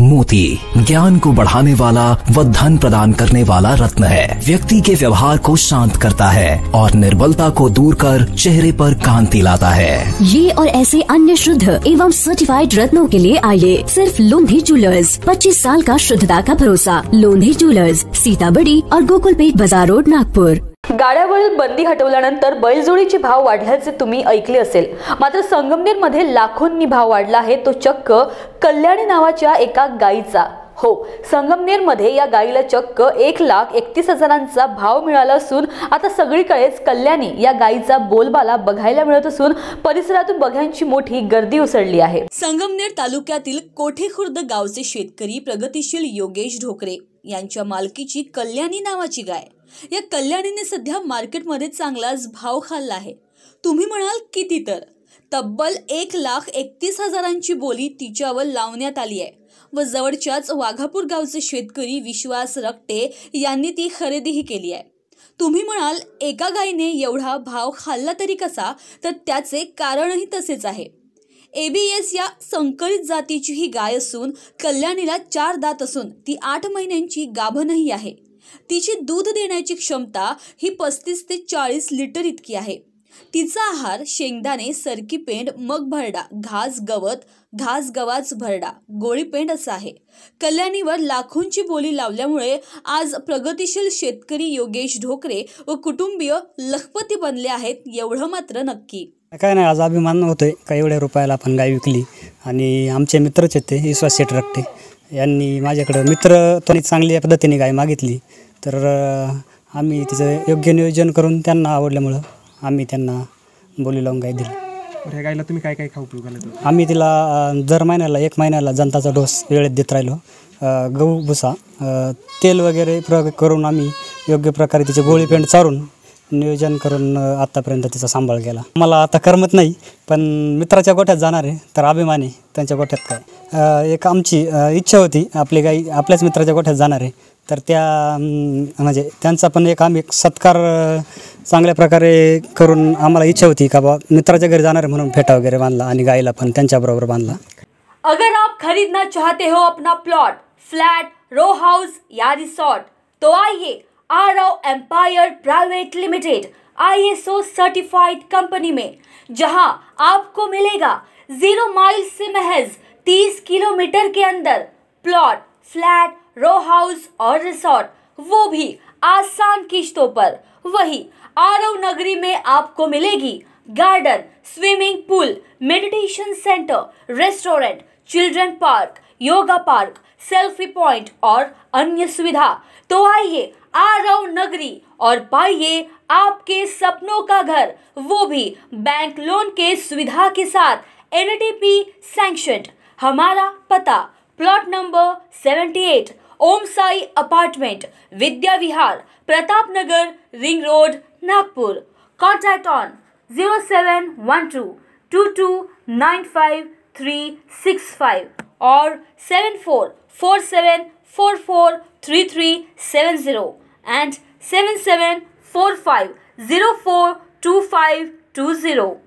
मोती ज्ञान को बढ़ाने वाला व धन प्रदान करने वाला रत्न है व्यक्ति के व्यवहार को शांत करता है और निर्बलता को दूर कर चेहरे पर कांति लाता है ये और ऐसे अन्य शुद्ध एवं सर्टिफाइड रत्नों के लिए आइए सिर्फ लोंधी ज्वेलर्स पच्चीस साल का शुद्धता का भरोसा लोंधी ज्वेलर्स सीताबड़ी और गोकुल पेट बाजार रोड नागपुर गाड्यावरील बंदी हटवल्यानंतर बैलजोडीचे भाव वाढल्याचे तुम्ही ऐकले असेल मात्र संगमनेरमध्ये लाखोंनी भाव वाढला आहे तो चक्क कल्याणी नावाच्या एका गायीचा हो संगमनेरमध्ये या गायीला चक्क एक लाख एकतीस हजारांचा भाव मिळाला असून आता सगळीकडेच कल्याणी या गायीचा बोलबाला बघायला मिळत असून परिसरातून बघ्यांची मोठी गर्दी उसळली आहे संगमनेर तालुक्यातील कोठेखुर्द गावचे शेतकरी प्रगतीशील योगेश ढोकरे यांच्या मालकीची कल्याणी नावाची गाय या कल्याणीने सध्या मार्केटमध्ये चांगलाच भाव खाल्ला आहे तुम्ही म्हणाल किती तर तब्बल एक लाख एकतीस हजारांची बोली तिच्यावर लावण्यात आली आहे व जवळच्याच वाघापूर गावचे शेतकरी विश्वास रक्टे यांनी ती खरेदीही केली आहे तुम्ही म्हणाल एका गायीने एवढा भाव खाल्ला तरी कसा तर त्याचे कारणही तसेच आहे ए बी एस या संकरित जातीची ही गाय असून कल्याणीला चार दात असून ती आठ महिन्यांची गाभणही आहे तिची दूध देण्याची क्षमता ही पस्तीस ते चाळीस लिटर इतकी आहे तिचा आहार शेंगदाणे सरकी पेंड मग भरडा घास गवत घास गवाच भरडा गोळीपेंड असा आहे कल्याणीवर लाखोंची बोली लावल्यामुळे आज प्रगतीशील शेतकरी योगेश ढोकरे व कुटुंबीय लखपती बनले आहेत एवढं मात्र नक्की काय नाही आज अभिमान होतोय काही एवढ्या रुपयाला आपण गाय विकली आणि आमचे मित्रच येते विश्वास शेट रक्ते यांनी माझ्याकडं मित्र तुम्ही चांगल्या पद्धतीने गाय मागितली तर आम्ही तिचं योग्य नियोजन करून त्यांना आवडल्यामुळं आम्ही त्यांना बोली लावून गाय दिली ह्या गायला तुम्ही काय काय खाऊ पिऊ घालतो आम्ही तिला दर महिन्याला एक महिन्याला जनताचा डोस वेळेत देत राहिलो गहू भुसा तेल वगैरे प्रयोग करून आम्ही योग्य प्रकारे तिचे गोळी पेंट चारून नियोजन करून आत्तापर्यंत तिचा सांभाळ केला मला आता करमत नाही पण मित्राच्या गोठ्यात जाणार आहे तर अभिमानी त्यांच्या गोठ्यात काय एक आमची इच्छा होती आपली गाई आपल्याच मित्राच्या गोठ्यात जाणार आहे तर त्या म्हणजे त्यांचा पण एक आम्ही सत्कार चांगल्या प्रकारे करून आम्हाला इच्छा होती का बा मित्राच्या घरी जाणार म्हणून फेटा वगैरे बांधला आणि गाईला पण त्यांच्याबरोबर बांधला अगर आप खरीदना चाहते हो अपना प्लॉट फ्लॅट रो हाऊस या रिसॉर्ट तो आहे Aarav empire private limited ISO certified company में जहां आपको मिलेगा जीरो माइल से महज तीस किलोमीटर के अंदर प्लॉट फ्लैट रो हाउस और रिसोर्ट वो भी आसान किश्तों पर वही आर नगरी में आपको मिलेगी garden swimming pool meditation centre restaurant children park yoga park selfie point और अन्य सुविधा तो आइए आरव नगरी और पाइए आपके सपनों का घर वो भी बैंक लोन के सुविधा के साथ एन टी सैंक्शनड हमारा पता plot number 78 Om Sai apartment Vidya Vihar Pratap Nagar ring road Nagpur contact on zero seven one two two two nine five three six five और seven four four seven four four three three seven zero and 7745042520.